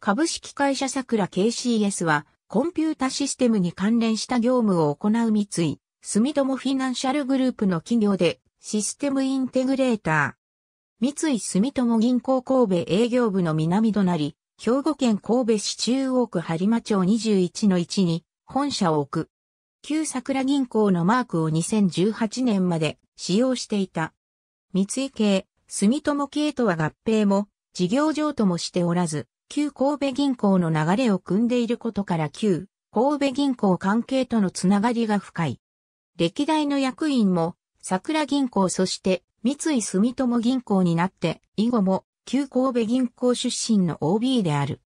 株式会社桜 KCS は、コンピュータシステムに関連した業務を行う三井、住友フィナンシャルグループの企業で、システムインテグレーター。三井住友銀行神戸営業部の南隣、兵庫県神戸市中央区播磨町21の1に本社を置く。旧桜銀行のマークを2018年まで使用していた。三井系、住友系とは合併も、事業上ともしておらず、旧神戸銀行の流れを組んでいることから旧神戸銀行関係とのつながりが深い。歴代の役員も桜銀行そして三井住友銀行になって以後も旧神戸銀行出身の OB である。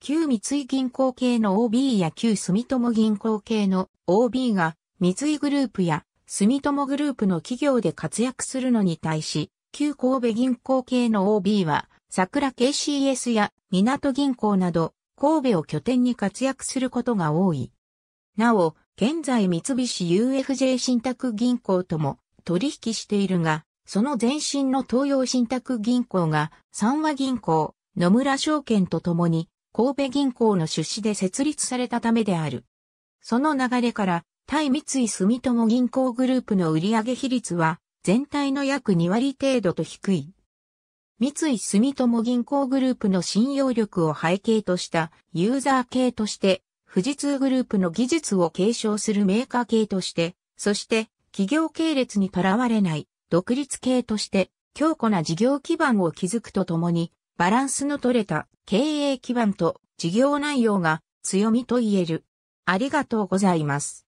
旧三井銀行系の OB や旧住友銀行系の OB が三井グループや住友グループの企業で活躍するのに対し、旧神戸銀行系の OB は桜 KCS や港銀行など、神戸を拠点に活躍することが多い。なお、現在三菱 UFJ 信託銀行とも取引しているが、その前身の東洋信託銀行が三和銀行、野村証券とともに神戸銀行の出資で設立されたためである。その流れから、対三井住友銀行グループの売上比率は全体の約2割程度と低い。三井住友銀行グループの信用力を背景としたユーザー系として、富士通グループの技術を継承するメーカー系として、そして企業系列にとらわれない独立系として強固な事業基盤を築くとともに、バランスの取れた経営基盤と事業内容が強みと言える。ありがとうございます。